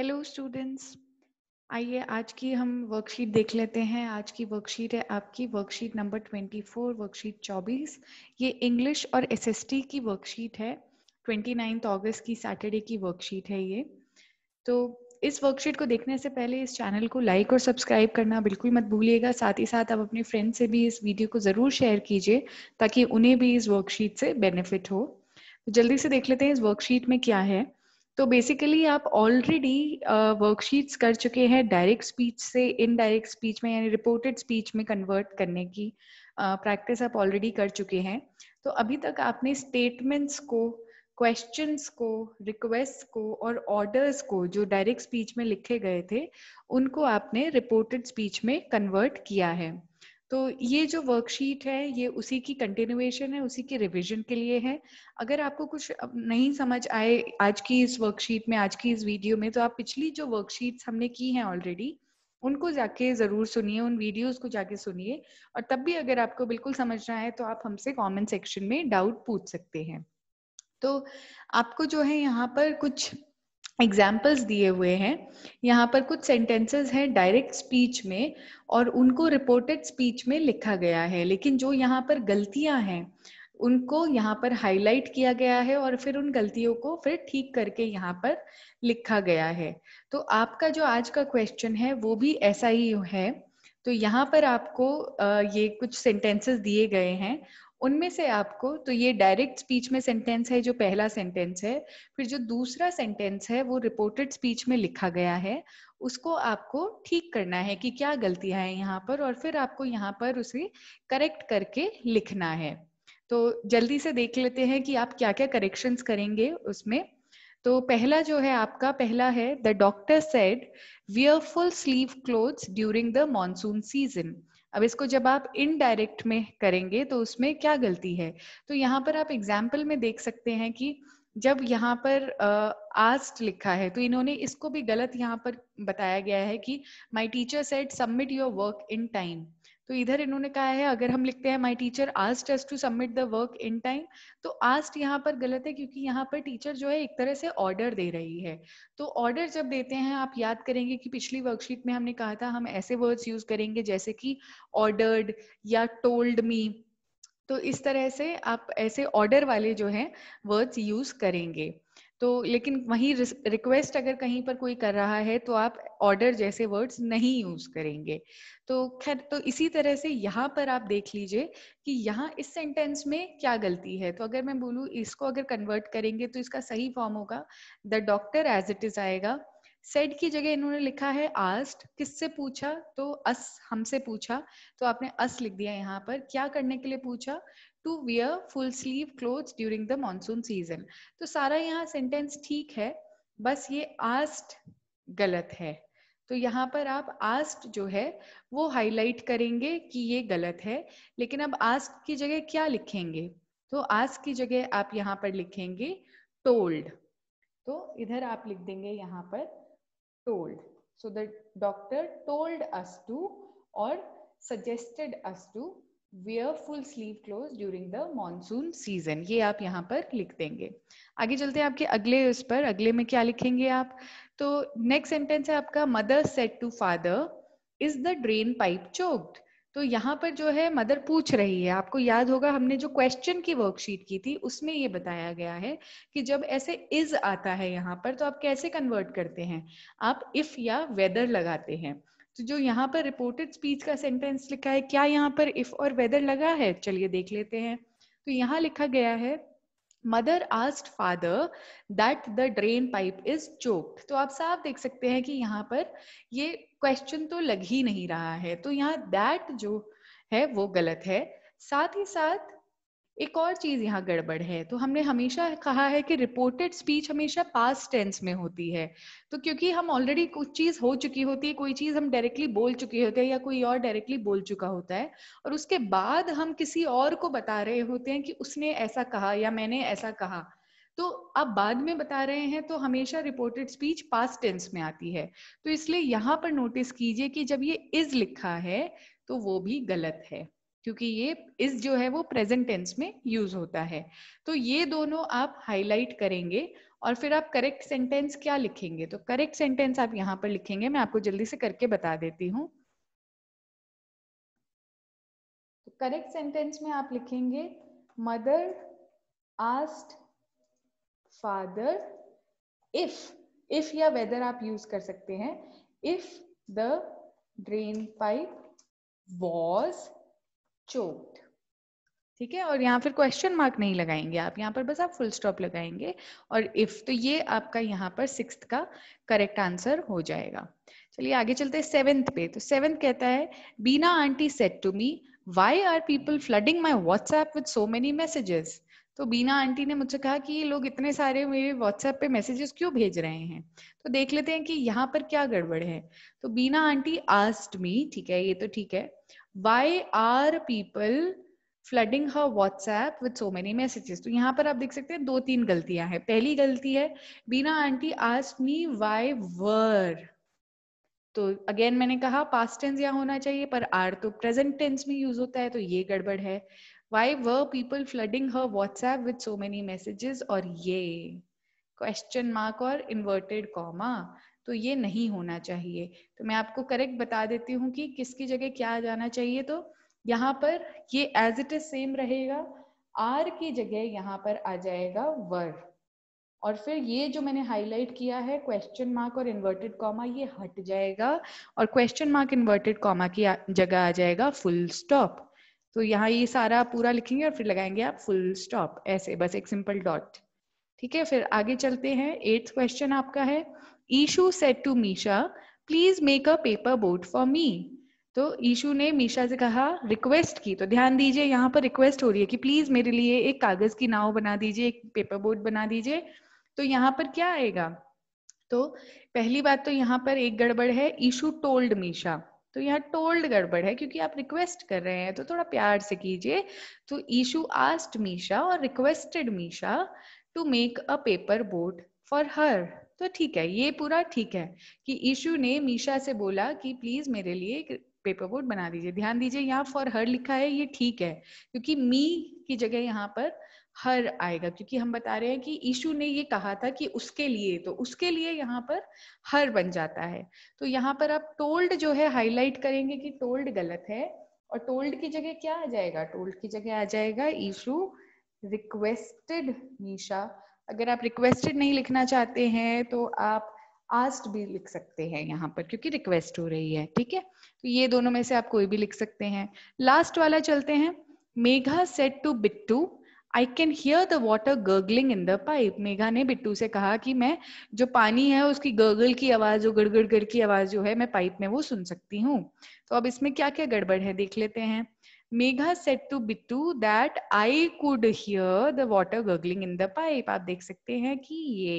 hello students आइए आज की हम वर्कशीट देख लेते हैं आज की वर्कशीट है आपकी वर्कशीट नंबर 24 वर्कशीट 24 ये इंग्लिश और एसएसटी की वर्कशीट है 29 अगस्त की सैटरडे की वर्कशीट है ये तो इस वर्कशीट को देखने से पहले इस चैनल को लाइक और सब्सक्राइब करना बिल्कुल मत भूलिएगा साथ ही साथ आप अपने फ्रेंड से भी इस वीडियो को ज़रूर शेयर कीजिए ताकि उन्हें भी इस वर्कशीट से बेनिफिट हो तो जल्दी से देख लेते हैं इस वर्कशीट में क्या है तो बेसिकली आप ऑलरेडी वर्कशीट्स uh, कर चुके हैं डायरेक्ट स्पीच से इनडायरेक्ट स्पीच में यानी रिपोर्टेड स्पीच में कन्वर्ट करने की प्रैक्टिस uh, आप ऑलरेडी कर चुके हैं तो अभी तक आपने स्टेटमेंट्स को क्वेश्चंस को रिक्वेस्ट को और ऑर्डर्स को जो डायरेक्ट स्पीच में लिखे गए थे उनको आपने रिपोर्टेड स्पीच में कन्वर्ट किया है तो ये जो वर्कशीट है ये उसी की कंटिन्यूएशन है उसी के रिवीजन के लिए है अगर आपको कुछ नहीं समझ आए आज की इस वर्कशीट में आज की इस वीडियो में तो आप पिछली जो वर्कशीट्स हमने की हैं ऑलरेडी उनको जाके जरूर सुनिए उन वीडियोस को जाके सुनिए और तब भी अगर आपको बिल्कुल समझना है तो आप हमसे कमेंट सेक्शन में डाउट पूछ सकते हैं तो आपको जो है यहाँ पर कुछ एग्जाम्पल्स दिए हुए हैं यहाँ पर कुछ सेंटेंसेस हैं डायरेक्ट स्पीच में और उनको रिपोर्टेड स्पीच में लिखा गया है लेकिन जो यहाँ पर गलतियाँ हैं उनको यहाँ पर हाईलाइट किया गया है और फिर उन गलतियों को फिर ठीक करके यहाँ पर लिखा गया है तो आपका जो आज का क्वेश्चन है वो भी ऐसा ही है तो यहाँ पर आपको ये कुछ सेंटेंसेस दिए गए हैं उनमें से आपको तो ये डायरेक्ट स्पीच में सेंटेंस है जो पहला सेंटेंस है फिर जो दूसरा सेंटेंस है वो रिपोर्टेड स्पीच में लिखा गया है उसको आपको ठीक करना है कि क्या गलतियां हैं यहाँ पर और फिर आपको यहाँ पर उसे करेक्ट करके लिखना है तो जल्दी से देख लेते हैं कि आप क्या क्या करेक्शंस करेंगे उसमें तो पहला जो है आपका पहला है the doctor said wear full sleeve cloth during the monsoon season अब इसको जब आप इनडायरेक्ट में करेंगे तो उसमें क्या गलती है तो यहाँ पर आप एग्जाम्पल में देख सकते हैं कि जब यहाँ पर आस्ट लिखा है तो इन्होंने इसको भी गलत यहाँ पर बताया गया है कि my teacher said submit your work in time तो इधर इन्होंने कहा है अगर हम लिखते हैं my teacher asked us to submit the work in time तो आस्ट यहाँ पर गलत है क्योंकि यहाँ पर टीचर जो है एक तरह से ऑर्डर दे रही है तो ऑर्डर जब देते हैं आप याद करेंगे कि पिछली वर्कशीट में हमने कहा था हम ऐसे वर्ड्स यूज करेंगे जैसे कि ऑर्डर्ड या टोल्ड मी तो इस तरह से आप ऐसे ऑर्डर वाले जो है वर्ड्स यूज करेंगे तो लेकिन वही रिक्वेस्ट अगर कहीं पर कोई कर रहा है तो आप ऑर्डर जैसे वर्ड्स नहीं यूज करेंगे तो खैर तो इसी तरह से यहाँ पर आप देख लीजिए कि यहाँ इस सेंटेंस में क्या गलती है तो अगर मैं बोलूँ इसको अगर कन्वर्ट करेंगे तो इसका सही फॉर्म होगा the doctor as it is आएगा सेड की जगह इन्होंने लिखा है आस्ट किससे पूछा तो अस हमसे पूछा तो आपने अस लिख दिया यहाँ पर क्या करने के लिए पूछा to wear full sleeve cloth during the monsoon season तो सारा यहाँ सेंटेंस ठीक है बस ये आस्ट गलत है तो यहाँ पर आप आस्ट जो है वो हाईलाइट करेंगे कि ये गलत है लेकिन अब आस्ट की जगह क्या लिखेंगे तो आस्ट की जगह आप यहाँ पर लिखेंगे टोल्ड तो इधर आप लिख देंगे यहाँ पर टोल्ड सो the doctor told us to और suggested us to wear full sleeve clothes during the monsoon season ये आप यहाँ पर लिख देंगे आगे चलते हैं आपके अगले उस पर अगले में क्या लिखेंगे आप तो नेक्स्ट सेंटेंस है आपका mother said to father is the drain pipe choked तो यहाँ पर जो है मदर पूछ रही है आपको याद होगा हमने जो क्वेश्चन की वर्कशीट की थी उसमें ये बताया गया है कि जब ऐसे इज आता है यहाँ पर तो आप कैसे कन्वर्ट करते हैं आप इफ या वेदर लगाते हैं तो जो यहाँ पर रिपोर्टेड स्पीच का सेंटेंस लिखा है क्या यहाँ पर इफ और वेदर लगा है चलिए देख लेते हैं तो यहाँ लिखा गया है mother asked father that the drain pipe is choked तो आप साफ देख सकते हैं कि यहाँ पर ये क्वेश्चन तो लग ही नहीं रहा है तो यहाँ दैट जो है वो गलत है साथ ही साथ एक और चीज यहाँ गड़बड़ है तो हमने हमेशा कहा है कि रिपोर्टेड स्पीच हमेशा पास्ट टेंस में होती है तो क्योंकि हम ऑलरेडी कुछ चीज हो चुकी होती है कोई चीज हम डायरेक्टली बोल चुके होते हैं या कोई और डायरेक्टली बोल चुका होता है और उसके बाद हम किसी और को बता रहे होते हैं कि उसने ऐसा कहा या मैंने ऐसा कहा तो आप बाद में बता रहे हैं तो हमेशा रिपोर्टेड स्पीच पास्ट टेंस में आती है तो इसलिए यहाँ पर नोटिस कीजिए कि जब ये इज लिखा है तो वो भी गलत है क्योंकि ये इस जो है वो प्रेजेंट टेंस में यूज होता है तो ये दोनों आप हाईलाइट करेंगे और फिर आप करेक्ट सेंटेंस क्या लिखेंगे तो करेक्ट सेंटेंस आप यहाँ पर लिखेंगे मैं आपको जल्दी से करके बता देती हूँ करेक्ट तो सेंटेंस में आप लिखेंगे mother asked father if if या वेदर आप यूज कर सकते हैं if the drain pipe was choked ठीक है और यहाँ फिर क्वेश्चन मार्क नहीं लगाएंगे आप यहाँ पर बस आप फुल स्टॉप लगाएंगे और इफ तो ये आपका यहाँ पर सिक्स का करेक्ट आंसर हो जाएगा चलिए आगे चलते हैं सेवेंथ पे तो सेवेंथ कहता है Bina aunty said to me why are people flooding my WhatsApp with so many messages तो बीना आंटी ने मुझसे कहा कि ये लोग इतने सारे मेरे व्हाट्सएप पे मैसेजेस क्यों भेज रहे हैं तो देख लेते हैं कि यहाँ पर क्या गड़बड़ है तो बीना आंटी आस्ट मी ठीक है ये तो ठीक है why are people flooding her WhatsApp with so many messages तो यहाँ पर आप देख सकते हैं दो तीन गलतियां हैं पहली गलती है Bina aunty asked me why were तो अगेन मैंने कहा पास्ट टेंस यहाँ होना चाहिए पर आर तो प्रेजेंट टेंस में यूज होता है तो ये गड़बड़ है why were people flooding her WhatsApp with so many messages और ये क्वेश्चन मार्क और इन्वर्टेड कॉमा तो ये नहीं होना चाहिए तो मैं आपको करेक्ट बता देती हूँ कि किसकी जगह क्या आ जाना चाहिए तो यहाँ पर ये एज इट इज सेम रहेगा आर की जगह यहाँ पर आ जाएगा वर और फिर ये जो मैंने हाईलाइट किया है क्वेश्चन मार्क और इन्वर्टेड कॉमा ये हट जाएगा और क्वेश्चन मार्क इन्वर्टेड कॉमा की जगह आ जाएगा फुल स्टॉप तो यहाँ ये सारा पूरा लिखेंगे और फिर लगाएंगे आप फुल स्टॉप ऐसे बस एक सिंपल डॉट ठीक है फिर आगे चलते हैं एट्थ क्वेश्चन आपका है Ishu said to Misha please make a paper boat for me तो ईशू ने मीशा से कहा रिक्वेस्ट की तो ध्यान दीजिए यहाँ पर रिक्वेस्ट हो रही है कि प्लीज मेरे लिए एक कागज की नाव बना दीजिए एक पेपर बोट बना दीजिए तो यहाँ पर क्या आएगा तो पहली बात तो यहाँ पर एक गड़बड़ है ईशू टोल्ड मीशा तो यहाँ टोल्ड गड़बड़ है क्योंकि आप रिक्वेस्ट कर रहे हैं तो थोड़ा प्यार से कीजिए तो ईशू आस्ट मीशा और requested Misha to make a paper boat for her तो ठीक है ये पूरा ठीक है कि ईशू ने मीशा से बोला कि प्लीज मेरे लिए एक पेपर बोर्ड बना दीजिए ध्यान दीजिए यहाँ फॉर हर लिखा है ये ठीक है क्योंकि मी की जगह यहाँ पर हर आएगा क्योंकि हम बता रहे हैं कि ईशु ने ये कहा था कि उसके लिए तो उसके लिए यहाँ पर हर बन जाता है तो यहाँ पर आप टोल्ड जो है हाईलाइट करेंगे कि टोल्ड गलत है और टोल्ड की जगह क्या आ जाएगा टोल्ड की जगह आ जाएगा ईशु रिक्वेस्टेड मीशा अगर आप रिक्वेस्टेड नहीं लिखना चाहते हैं तो आप आस्ट भी लिख सकते हैं यहाँ पर क्योंकि रिक्वेस्ट हो रही है ठीक है तो ये दोनों में से आप कोई भी लिख सकते हैं लास्ट वाला चलते हैं Megha said to Bittu I can hear the water gargling in the pipe Megha ने बिट्टू से कहा कि मैं जो पानी है उसकी गर्गल की आवाज जो गड़गड़गड़ की आवाज जो है मैं पाइप में वो सुन सकती हूँ तो अब इसमें क्या क्या गड़बड़ है देख लेते हैं Megha said to Bittu that I could hear the water gargling in the pipe आप देख सकते हैं कि ये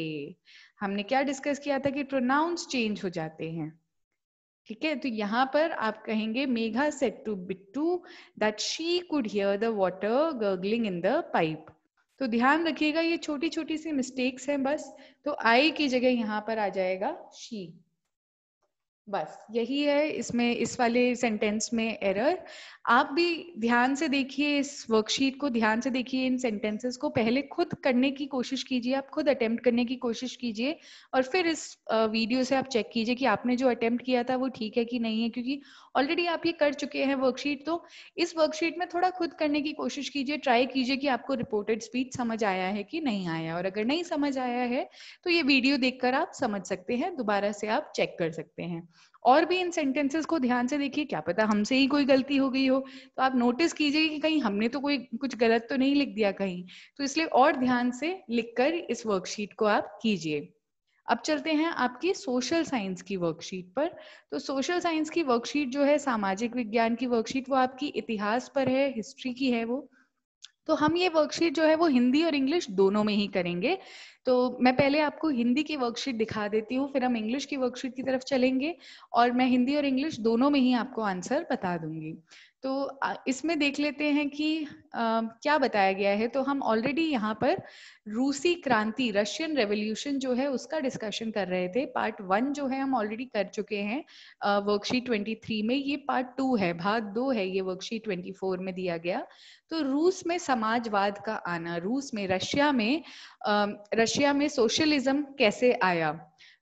हमने क्या डिस्कस किया था कि प्रोनाउंस चेंज हो जाते हैं ठीक है तो यहाँ पर आप कहेंगे Megha said to Bittu that she could hear the water gargling in the pipe तो ध्यान रखिएगा ये छोटी छोटी सी मिस्टेक्स हैं बस तो आई की जगह यहाँ पर आ जाएगा शी बस यही है इसमें इस वाले सेंटेंस में एरर आप भी ध्यान से देखिए इस वर्कशीट को ध्यान से देखिए इन सेंटेंसेस को पहले खुद करने की कोशिश कीजिए आप खुद अटेम्प्ट करने की कोशिश कीजिए और फिर इस वीडियो से आप चेक कीजिए कि आपने जो अटेम्प्ट किया था वो ठीक है कि नहीं है क्योंकि ऑलरेडी आप ये कर चुके हैं वर्कशीट तो इस वर्कशीट में थोड़ा खुद करने की कोशिश कीजिए ट्राई कीजिए कि आपको रिपोर्टेड स्पीच समझ आया है कि नहीं आया और अगर नहीं समझ आया है तो ये वीडियो देखकर आप समझ सकते हैं दोबारा से आप चेक कर सकते हैं और भी इन सेंटेंसेस को ध्यान से देखिए क्या पता हमसे ही कोई गलती हो गई हो तो आप नोटिस कीजिए कि कहीं हमने तो कोई कुछ गलत तो नहीं लिख दिया कहीं तो इसलिए और ध्यान से लिखकर इस वर्कशीट को आप कीजिए अब चलते हैं आपकी सोशल साइंस की वर्कशीट पर तो सोशल साइंस की वर्कशीट जो है सामाजिक विज्ञान की वर्कशीट वो आपकी इतिहास पर है हिस्ट्री की है वो तो हम ये वर्कशीट जो है वो हिंदी और इंग्लिश दोनों में ही करेंगे तो मैं पहले आपको हिंदी की वर्कशीट दिखा देती हूँ फिर हम इंग्लिश की वर्कशीट की तरफ चलेंगे और मैं हिंदी और इंग्लिश दोनों में ही आपको आंसर बता दूंगी तो इसमें देख लेते हैं कि आ, क्या बताया गया है तो हम ऑलरेडी यहाँ पर रूसी क्रांति रशियन रेवोल्यूशन जो है उसका डिस्कशन कर रहे थे पार्ट वन जो है हम ऑलरेडी कर चुके हैं वर्कशीट ट्वेंटी थ्री में ये पार्ट टू है भाग दो है ये वर्कशीट ट्वेंटी फोर में दिया गया तो रूस में समाजवाद का आना रूस में रशिया में रशिया में सोशलिज्म कैसे आया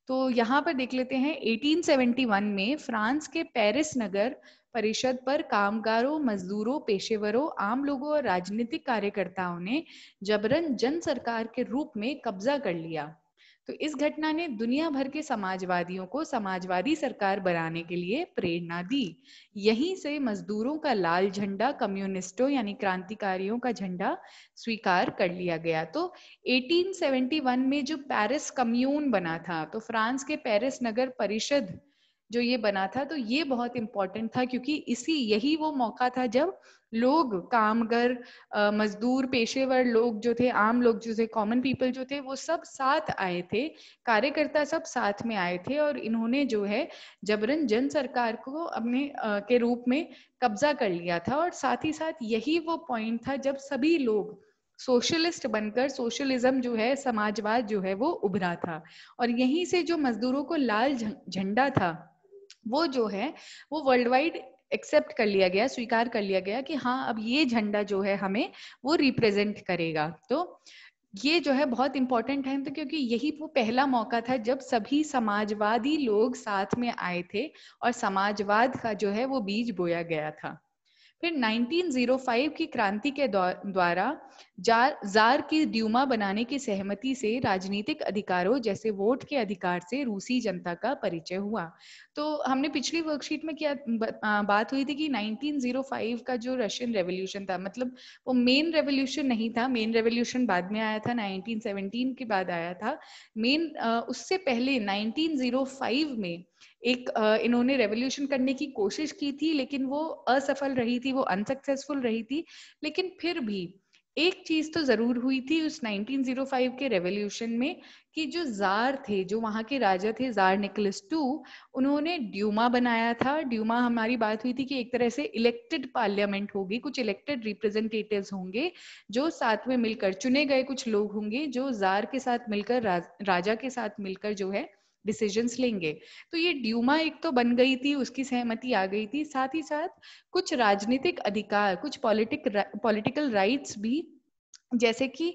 तो यहाँ पर देख लेते हैं 1871 में फ्रांस के पेरिस नगर परिषद पर कामगारों मजदूरों पेशेवरों आम लोगों और राजनीतिक कार्यकर्ताओं ने जबरन जन सरकार के रूप में कब्जा कर लिया तो इस घटना ने दुनिया भर के समाजवादियों को समाजवादी सरकार बनाने के लिए प्रेरणा दी यहीं से मजदूरों का लाल झंडा कम्युनिस्टों यानी क्रांतिकारियों का झंडा स्वीकार कर लिया गया तो 1871 में जो पेरिस कम्यून बना था तो फ्रांस के पेरिस नगर परिषद जो ये बना था तो ये बहुत इम्पोर्टेंट था क्योंकि इसी यही वो मौका था जब लोग कामगर मजदूर पेशेवर लोग जो थे आम लोग जो थे कॉमन पीपल जो थे वो सब साथ आए थे कार्यकर्ता सब साथ में आए थे और इन्होंने जो है जबरन जन सरकार को अपने आ, के रूप में कब्जा कर लिया था और साथ ही साथ यही वो पॉइंट था जब सभी लोग सोशलिस्ट बनकर सोशलिज्म जो है समाजवाद जो है वो उभरा था और यहीं से जो मजदूरों को लाल झंडा था वो जो है वो वर्ल्ड वाइड एक्सेप्ट कर लिया गया स्वीकार कर लिया गया कि हाँ अब ये झंडा जो है हमें वो रिप्रेजेंट करेगा तो ये जो है बहुत इंपॉर्टेंट है तो क्योंकि यही वो पहला मौका था जब सभी समाजवादी लोग साथ में आए थे और समाजवाद का जो है वो बीज बोया गया था फिर 1905 की क्रांति के द्वारा जार की ड्यूमा बनाने की सहमति से राजनीतिक अधिकारों जैसे वोट के अधिकार से रूसी जनता का परिचय हुआ तो हमने पिछली वर्कशीट में क्या बात हुई थी कि 1905 का जो रशियन रेवोल्यूशन था मतलब वो मेन रेवोल्यूशन नहीं था मेन रेवोल्यूशन बाद में आया था 1917 के बाद आया था मेन उससे पहले 1905 में एक इन्होंने रेवोल्यूशन करने की कोशिश की थी लेकिन वो असफल रही थी वो अनसक्सेसफुल रही थी लेकिन फिर भी एक चीज तो जरूर हुई थी उस 1905 के रेवोल्यूशन में कि जो जार थे जो वहाँ के राजा थे जार निकलस टू उन्होंने ड्यूमा बनाया था ड्यूमा हमारी बात हुई थी कि एक तरह से इलेक्टेड पार्लियामेंट होगी कुछ इलेक्टेड रिप्रेजेंटेटिव होंगे जो साथ में मिलकर चुने गए कुछ लोग होंगे जो जार के साथ मिलकर राजा के साथ मिलकर जो है डिसीजन लेंगे तो ये ड्यूमा एक तो बन गई थी उसकी सहमति आ गई थी साथ ही साथ कुछ राजनीतिक अधिकार कुछ पॉलिटिक पॉलिटिकल राइट्स भी जैसे कि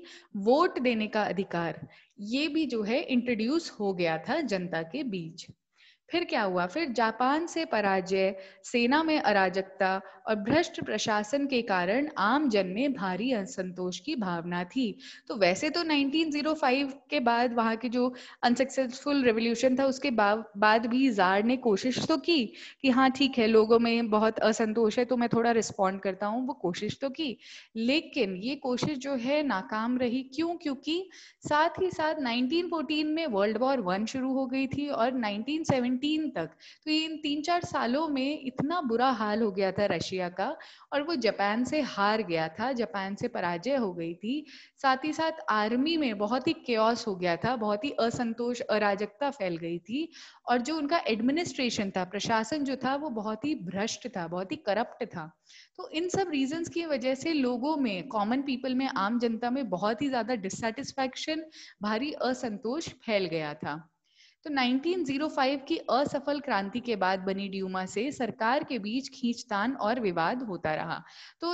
वोट देने का अधिकार ये भी जो है इंट्रोड्यूस हो गया था जनता के बीच फिर क्या हुआ फिर जापान से पराजय सेना में अराजकता और भ्रष्ट प्रशासन के कारण आम जन में भारी असंतोष की भावना थी तो वैसे तो 1905 के बाद वहां के जो अनसक्सेसफुल रेवोल्यूशन था उसके बाद भी जार ने कोशिश तो की कि हाँ ठीक है लोगों में बहुत असंतोष है तो मैं थोड़ा रिस्पॉन्ड करता हूँ वो कोशिश तो की लेकिन ये कोशिश जो है नाकाम रही क्यों क्योंकि साथ ही साथ नाइनटीन में वर्ल्ड वॉर वन शुरू हो गई थी और नाइनटीन सेवनटीन तक तो ये इन तीन चार सालों में इतना बुरा हाल हो गया था रशिया का और वो जापान से हार गया था जापान से पराजय हो गई थी साथ ही साथ आर्मी में बहुत ही क्योस हो गया था बहुत ही असंतोष अराजकता फैल गई थी और जो उनका एडमिनिस्ट्रेशन था प्रशासन जो था वो बहुत ही भ्रष्ट था बहुत ही करप्ट था तो इन सब रीजंस की वजह से लोगों में कॉमन पीपल में आम जनता में बहुत ही ज्यादा डिससेटिस्फेक्शन भारी असंतोष फैल गया था तो 1905 की असफल क्रांति के बाद बनी ड्यूमा से सरकार के बीच खींचतान और विवाद होता रहा तो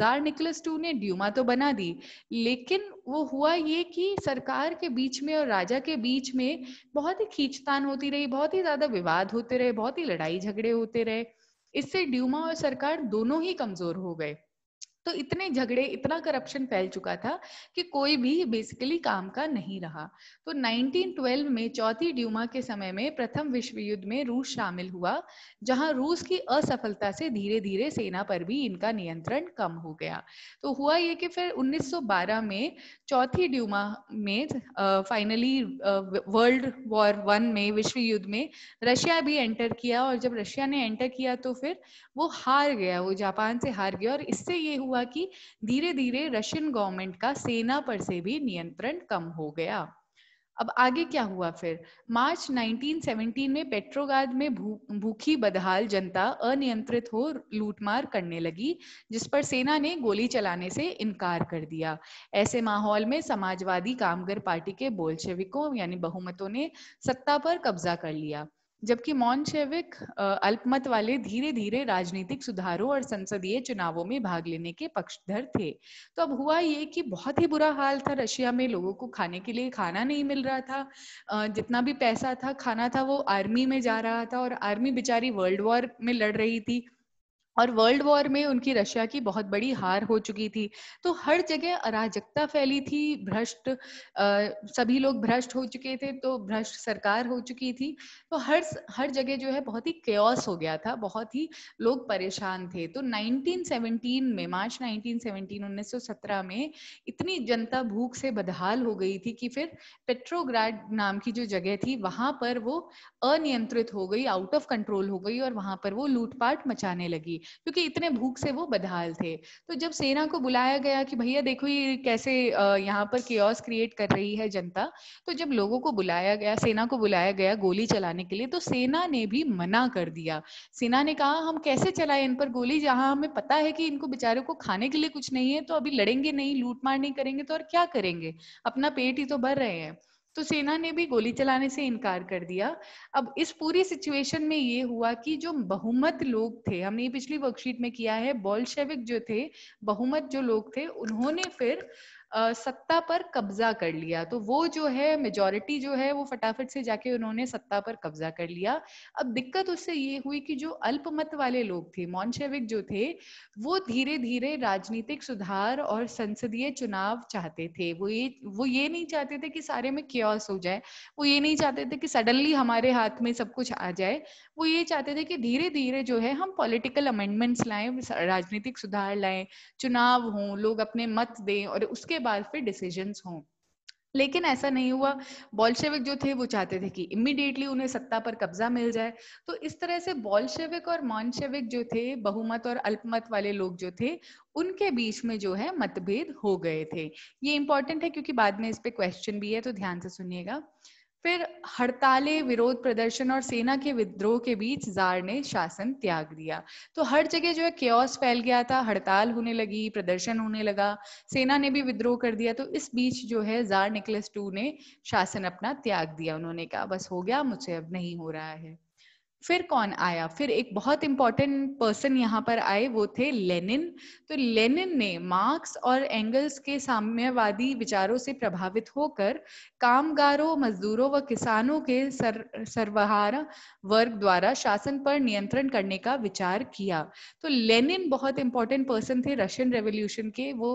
जार निकलस टू ने ड्यूमा तो बना दी लेकिन वो हुआ ये कि सरकार के बीच में और राजा के बीच में बहुत ही खींचतान होती रही बहुत ही ज्यादा विवाद होते रहे बहुत ही लड़ाई झगड़े होते रहे इससे ड्यूमा और सरकार दोनों ही कमजोर हो गए तो इतने झगड़े इतना करप्शन फैल चुका था कि कोई भी बेसिकली काम का नहीं रहा तो 1912 में चौथी ड्यूमा के समय में प्रथम विश्व युद्ध में रूस शामिल हुआ जहां रूस की असफलता से धीरे धीरे सेना पर भी इनका नियंत्रण कम हो गया तो हुआ ये कि फिर 1912 में चौथी ड्यूमा में फाइनली वर्ल्ड वॉर वन में विश्व युद्ध में रशिया भी एंटर किया और जब रशिया ने एंटर किया तो फिर वो हार गया वो जापान से हार गया और इससे ये हुआ हुआ कि धीरे धीरे रशियन गवर्नमेंट का सेना पर से भी नियंत्रण कम हो गया अब आगे क्या हुआ फिर मार्च 1917 में पेट्रोगाद में भू, भूखी बदहाल जनता अनियंत्रित हो लूटमार करने लगी जिस पर सेना ने गोली चलाने से इनकार कर दिया ऐसे माहौल में समाजवादी कामगर पार्टी के बोल्शेविकों यानी बहुमतों ने सत्ता पर कब्जा कर लिया जबकि मॉन्शेविक अल्पमत वाले धीरे धीरे राजनीतिक सुधारों और संसदीय चुनावों में भाग लेने के पक्षधर थे तो अब हुआ ये कि बहुत ही बुरा हाल था रशिया में लोगों को खाने के लिए खाना नहीं मिल रहा था जितना भी पैसा था खाना था वो आर्मी में जा रहा था और आर्मी बेचारी वर्ल्ड वॉर में लड़ रही थी और वर्ल्ड वॉर में उनकी रशिया की बहुत बड़ी हार हो चुकी थी तो हर जगह अराजकता फैली थी भ्रष्ट सभी लोग भ्रष्ट हो चुके थे तो भ्रष्ट सरकार हो चुकी थी तो हर हर जगह जो है बहुत ही क्योस हो गया था बहुत ही लोग परेशान थे तो 1917 में मार्च 1917 1917 में इतनी जनता भूख से बदहाल हो गई थी कि फिर पेट्रोग्राड नाम की जो जगह थी वहां पर वो अनियंत्रित हो गई आउट ऑफ कंट्रोल हो गई और वहां पर वो लूटपाट मचाने लगी क्योंकि इतने भूख से वो बदहाल थे तो जब सेना को बुलाया गया कि भैया देखो ये कैसे यहाँ पर क्योस क्रिएट कर रही है जनता तो जब लोगों को बुलाया गया सेना को बुलाया गया गोली चलाने के लिए तो सेना ने भी मना कर दिया सेना ने कहा हम कैसे चलाए इन पर गोली जहाँ हमें पता है कि इनको बेचारे को खाने के लिए कुछ नहीं है तो अभी लड़ेंगे नहीं लूटमार नहीं करेंगे तो और क्या करेंगे अपना पेट ही तो भर रहे हैं तो सेना ने भी गोली चलाने से इनकार कर दिया अब इस पूरी सिचुएशन में ये हुआ कि जो बहुमत लोग थे हमने ये पिछली वर्कशीट में किया है बॉल्शेविक जो थे बहुमत जो लोग थे उन्होंने फिर सत्ता पर कब्जा कर लिया तो वो जो है मेजोरिटी जो है वो फटाफट से जाके उन्होंने सत्ता पर कब्जा कर लिया अब दिक्कत उससे ये हुई कि जो अल्पमत वाले लोग थे मॉन्शेविक जो थे वो धीरे धीरे राजनीतिक सुधार और संसदीय चुनाव चाहते थे वो ये वो ये नहीं चाहते थे कि सारे में क्योस हो जाए वो ये नहीं चाहते थे कि सडनली हमारे हाथ में सब कुछ आ जाए वो ये चाहते थे कि धीरे धीरे जो है हम पॉलिटिकल अमेंडमेंट्स लाएं राजनीतिक सुधार लाएं चुनाव हों लोग अपने मत दें और उसके बाद फिर डिसीजन हों लेकिन ऐसा नहीं हुआ बॉल्शेविक जो थे वो चाहते थे कि इमिडिएटली उन्हें सत्ता पर कब्जा मिल जाए तो इस तरह से बॉल्शेविक और मॉन्शेविक जो थे बहुमत और अल्पमत वाले लोग जो थे उनके बीच में जो है मतभेद हो गए थे ये इंपॉर्टेंट है क्योंकि बाद में इस पे क्वेश्चन भी है तो ध्यान से सुनिएगा फिर हड़तालें विरोध प्रदर्शन और सेना के विद्रोह के बीच जार ने शासन त्याग दिया तो हर जगह जो है क्योस फैल गया था हड़ताल होने लगी प्रदर्शन होने लगा सेना ने भी विद्रोह कर दिया तो इस बीच जो है जार निकलस टू ने शासन अपना त्याग दिया उन्होंने कहा बस हो गया मुझे अब नहीं हो रहा है फिर कौन आया फिर एक बहुत इंपॉर्टेंट पर्सन यहाँ पर आए वो थे लेनिन तो लेनिन ने मार्क्स और एंगल्स के साम्यवादी विचारों से प्रभावित होकर कामगारों मजदूरों व किसानों के सर, सर्वहार वर्ग द्वारा शासन पर नियंत्रण करने का विचार किया तो लेनिन बहुत इंपॉर्टेंट पर्सन थे रशियन रेवोल्यूशन के वो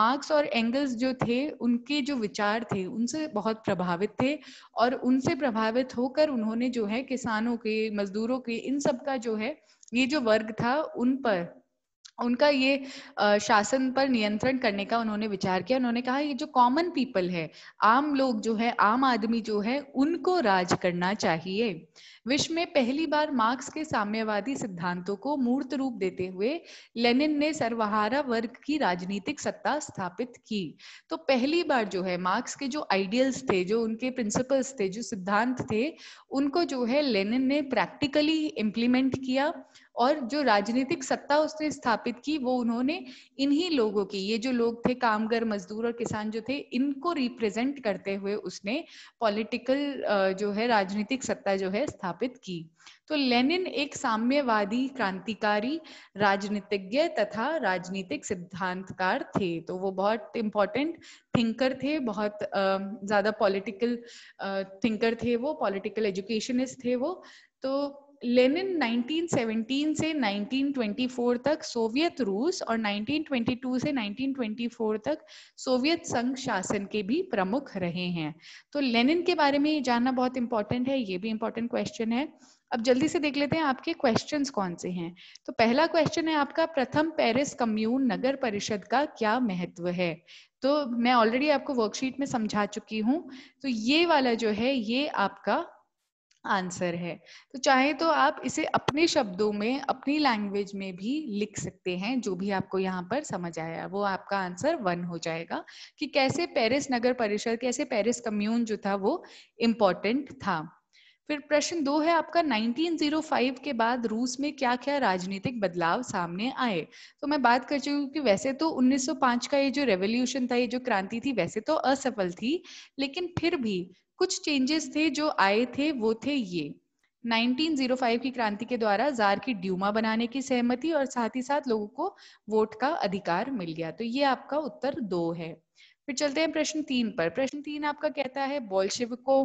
मार्क्स और एंगल्स जो थे उनके जो विचार थे उनसे बहुत प्रभावित थे और उनसे प्रभावित होकर उन्होंने जो है किसानों के मजदूरों के इन सब का जो है ये जो वर्ग था उन पर उनका ये शासन पर नियंत्रण करने का उन्होंने विचार किया उन्होंने कहा ये जो कॉमन पीपल है आम लोग जो है आम आदमी जो है उनको राज करना चाहिए विश्व में पहली बार मार्क्स के साम्यवादी सिद्धांतों को मूर्त रूप देते हुए लेनिन ने सर्वहारा वर्ग की राजनीतिक सत्ता स्थापित की तो पहली बार जो है मार्क्स के जो आइडियल्स थे जो उनके प्रिंसिपल्स थे जो सिद्धांत थे उनको जो है लेनिन ने प्रैक्टिकली इम्प्लीमेंट किया और जो राजनीतिक सत्ता उसने स्थापित की वो उन्होंने इन्हीं लोगों की ये जो लोग थे कामगार मजदूर और किसान जो थे इनको रिप्रेजेंट करते हुए उसने पॉलिटिकल जो है राजनीतिक सत्ता जो है स्थापित की तो लेनिन एक साम्यवादी क्रांतिकारी राजनीतिज्ञ तथा राजनीतिक सिद्धांतकार थे तो वो बहुत इम्पोर्टेंट थिंकर थे बहुत ज़्यादा पॉलिटिकल थिंकर थे वो पॉलिटिकल एजुकेशनिस्ट थे वो तो लेनिन 1917 से 1924 तक सोवियत रूस और 1922 से 1924 तक सोवियत संघ शासन के भी प्रमुख रहे हैं तो लेनिन के बारे में जानना बहुत इंपॉर्टेंट है ये भी इंपॉर्टेंट क्वेश्चन है अब जल्दी से देख लेते हैं आपके क्वेश्चंस कौन से हैं तो पहला क्वेश्चन है आपका प्रथम पेरिस कम्यून नगर परिषद का क्या महत्व है तो मैं ऑलरेडी आपको वर्कशीट में समझा चुकी हूँ तो ये वाला जो है ये आपका आंसर है तो चाहे तो आप इसे अपने शब्दों में अपनी लैंग्वेज में भी लिख सकते हैं जो भी आपको यहाँ पर समझ आया वो आपका आंसर वन हो जाएगा कि कैसे पेरिस नगर परिषद कैसे पेरिस कम्यून जो था वो इम्पोर्टेंट था फिर प्रश्न दो है आपका 1905 के बाद रूस में क्या क्या राजनीतिक बदलाव सामने आए तो मैं बात कर चुकी हूँ कि वैसे तो 1905 का ये जो रेवोल्यूशन था ये जो क्रांति थी वैसे तो असफल थी लेकिन फिर भी कुछ चेंजेस थे जो आए थे वो थे ये 1905 की क्रांति के द्वारा जार की ड्यूमा बनाने की सहमति और साथ ही साथ लोगों को वोट का अधिकार मिल गया तो ये आपका उत्तर दो है फिर चलते हैं प्रश्न तीन पर प्रश्न तीन आपका कहता है शिवकों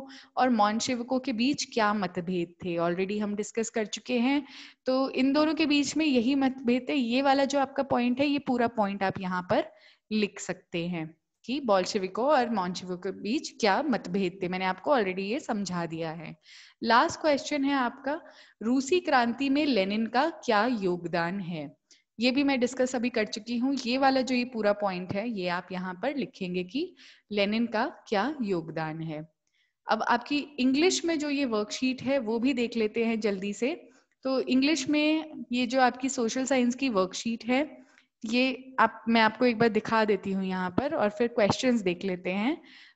और शिवकों के बीच क्या मतभेद थे ऑलरेडी हम डिस्कस कर चुके हैं तो इन दोनों के बीच में यही मतभेद है ये वाला जो आपका पॉइंट है ये पूरा पॉइंट आप यहाँ पर लिख सकते हैं कि बॉल्शेविकों और मॉन्शेविकों के बीच क्या मतभेद थे मैंने आपको ऑलरेडी ये समझा दिया है लास्ट क्वेश्चन है आपका रूसी क्रांति में लेनिन का क्या योगदान है ये भी मैं डिस्कस अभी कर चुकी हूँ ये वाला जो ये पूरा पॉइंट है ये आप यहाँ पर लिखेंगे कि लेनिन का क्या योगदान है अब आपकी इंग्लिश में जो ये वर्कशीट है वो भी देख लेते हैं जल्दी से तो इंग्लिश में ये जो आपकी सोशल साइंस की वर्कशीट है ये आप मैं आपको एक बार दिखा देती हूँ यहाँ पर और फिर क्वेश्चंस देख लेते हैं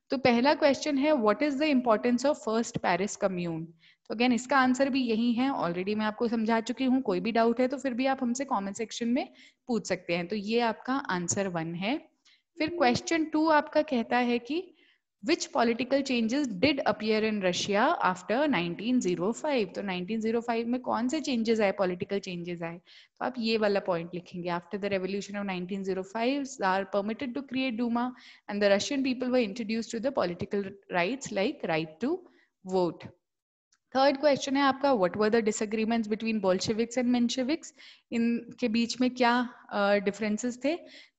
तो पहला क्वेश्चन है what is the importance of first Paris commune तो अगेन इसका आंसर भी यही है ऑलरेडी मैं आपको समझा चुकी हूँ कोई भी डाउट है तो फिर भी आप हमसे कॉमेंट सेक्शन में पूछ सकते हैं तो ये आपका आंसर वन है फिर क्वेश्चन टू आपका कहता है कि which political changes did appear in Russia after 1905 तो 1905 में कौन से changes आए political changes आए तो आप ये वाला point लिखेंगे after the revolution of 1905 tsar permitted to create Duma and the Russian people were introduced to the political rights like right to vote third question है आपका what were the disagreements between Bolsheviks and Mensheviks इनके बीच में क्या differences uh, थे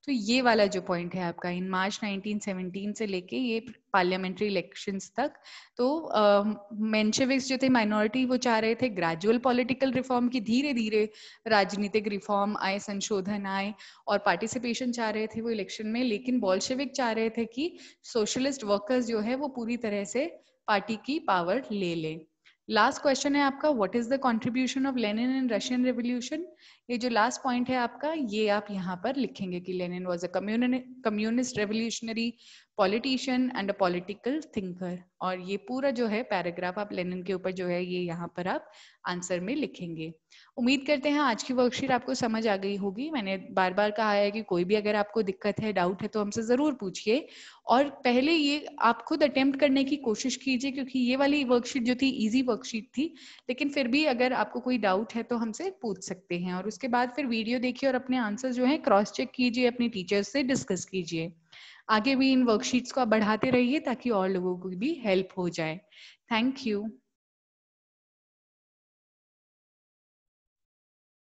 तो ये वाला जो पॉइंट है आपका इन मार्च 1917 से लेके ये पार्लियामेंट्री इलेक्शंस तक तो uh, जो थे माइनॉरिटी वो चाह रहे थे ग्रेजुअल पॉलिटिकल रिफॉर्म की धीरे धीरे राजनीतिक रिफॉर्म आए संशोधन आए और पार्टिसिपेशन चाह रहे थे वो इलेक्शन में लेकिन बॉल्शेविक चाह रहे थे कि सोशलिस्ट वर्कर्स जो है वो पूरी तरह से पार्टी की पावर ले लें लास्ट क्वेश्चन है आपका what is the contribution of Lenin in Russian revolution ये जो लास्ट पॉइंट है आपका ये आप यहाँ पर लिखेंगे कि Lenin was a communist revolutionary politician and a political thinker और ये पूरा जो है पैराग्राफ आप लेनिन के ऊपर जो है ये यहाँ पर आप आंसर में लिखेंगे उम्मीद करते हैं आज की वर्कशीट आपको समझ आ गई होगी मैंने बार बार कहा है कि कोई भी अगर आपको दिक्कत है डाउट है तो हमसे ज़रूर पूछिए और पहले ये आप खुद अटेम्प्ट करने की कोशिश कीजिए क्योंकि ये वाली वर्कशीट जो थी ईजी वर्कशीट थी लेकिन फिर भी अगर आपको कोई डाउट है तो हमसे पूछ सकते हैं और उस उसके बाद फिर वीडियो देखिए और अपने आंसर जो है क्रॉस चेक कीजिए अपने टीचर्स से डिस्कस कीजिए आगे भी इन वर्कशीट्स को आप बढ़ाते रहिए ताकि और लोगों को भी हेल्प हो जाए थैंक यू